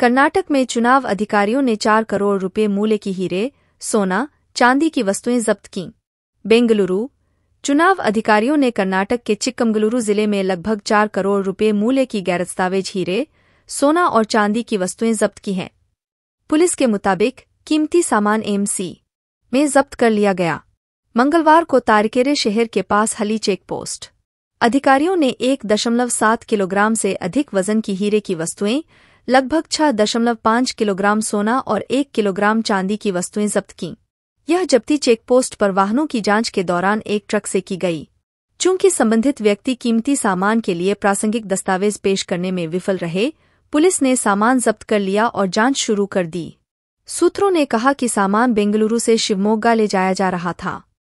कर्नाटक में चुनाव अधिकारियों ने चार करोड़ रुपए मूल्य की हीरे सोना चांदी की वस्तुएं जब्त कीं बेंगलुरु चुनाव अधिकारियों ने कर्नाटक के चिक्कमगलुरु जिले में लगभग चार करोड़ रुपए मूल्य की गैरदस्तावेज हीरे सोना और चांदी की वस्तुएं जब्त की हैं पुलिस के मुताबिक कीमती सामान एमसी में जब्त कर लिया गया मंगलवार को तारकेरे शहर के पास हली चेक पोस्ट अधिकारियों ने एक दशमलव सात किलोग्राम से अधिक वजन की हीरे की वस्तुएं लगभग छह दशमलव पाँच किलोग्राम सोना और एक किलोग्राम चांदी की वस्तुएं जब्त की यह जब्ती चेकपोस्ट पर वाहनों की जांच के दौरान एक ट्रक से की गई चूंकि संबंधित व्यक्ति कीमती सामान के लिए प्रासंगिक दस्तावेज पेश करने में विफल रहे पुलिस ने सामान जब्त कर लिया और जांच शुरू कर दी सूत्रों ने कहा कि सामान बेंगलुरु से शिवमोग्गा ले जाया जा रहा था